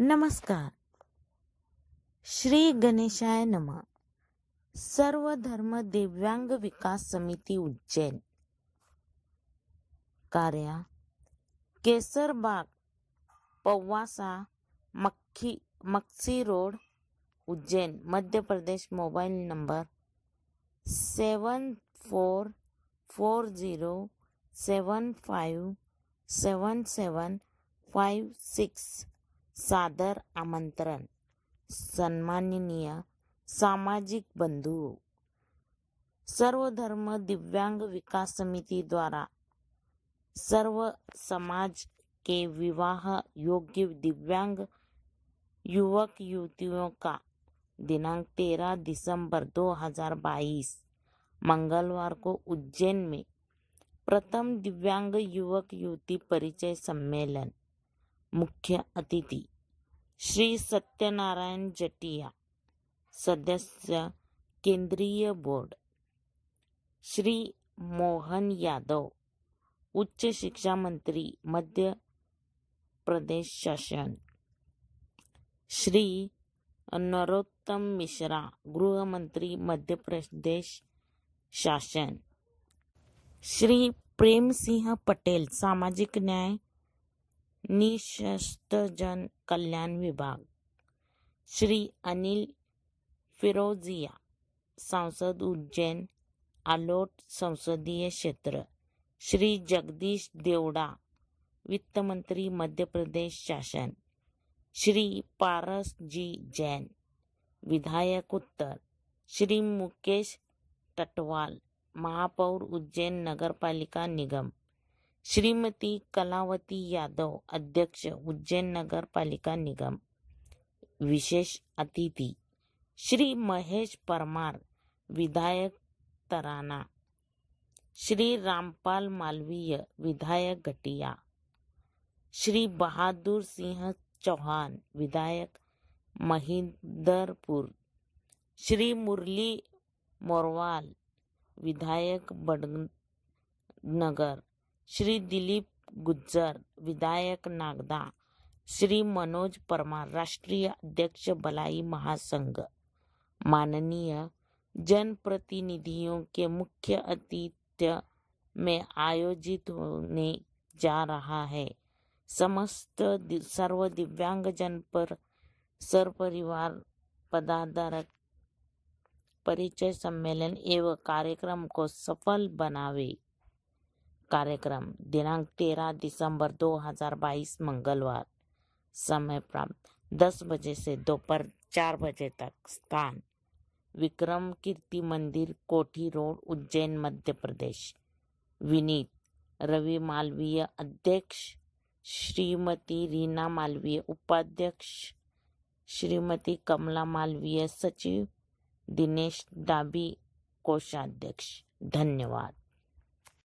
नमस्कार श्री गणेशाय नमः सर्व धर्म दिव्यांग विकास समिति उज्जैन कार्य केसरबाग पौवासा मक्खी Maksi road Ujjain Madhya Pradesh mobile number seven four four zero seven five seven seven five six सादर आमंत्रण सन्माननीय सामाजिक बंधुओं सर्वधर्म दिव्यांग विकास समिति द्वारा सर्व समाज के विवाह योग्य दिव्यांग युवक युवतियों का दिनांक 13 दिसंबर 2022 मंगलवार को उज्जैन में प्रथम दिव्यांग युवक युवती परिचय सम्मेलन मुख्य अतिथि श्री सत्यनारायण जटिया सदस्य केंद्रीय बोर्ड श्री मोहन यादव उच्च शिक्षा मंत्री मध्य प्रदेश शासन श्री नरोत्तम मिश्रा गृहमंत्री मध्य प्रदेश शासन श्री प्रेम सिंह पटेल सामाजिक न्याय जन कल्याण विभाग श्री अनिल फिरोजिया सांसद उज्जैन आलोट संसदीय क्षेत्र श्री जगदीश देवडा वित्तमंत्री मध्य प्रदेश शासन श्री पारस जी जैन विधायक उत्तर श्री मुकेश टटवाल महापौर उज्जैन नगरपालिका निगम श्रीमती कलावती यादव अध्यक्ष उज्जैन नगर पालिका निगम विशेष अतिथि श्री महेश परमार विधायक तराना श्री रामपाल मालवीय विधायक गटिया श्री बहादुर सिंह चौहान विधायक महिंदरपुर श्री मुरली मोरवाल विधायक बड़नगर श्री दिलीप गुज्जर विधायक नागदा श्री मनोज परमार राष्ट्रीय अध्यक्ष बलाई महासंघ माननीय जनप्रतिनिधियों के मुख्य अतिथ्य में आयोजित होने जा रहा है समस्त सर्व दिव्यांगजन पर सर्वपरिवार पदाधारक परिचय सम्मेलन एवं कार्यक्रम को सफल बनावे कार्यक्रम दिनांक तेरह दिसंबर 2022 मंगलवार समय प्राप्त दस बजे से दोपहर चार बजे तक स्थान विक्रम कीर्ति मंदिर कोठी रोड उज्जैन मध्य प्रदेश विनीत रवि मालवीय अध्यक्ष श्रीमती रीना मालवीय उपाध्यक्ष श्रीमती कमला मालवीय सचिव दिनेश डाबी कोषाध्यक्ष धन्यवाद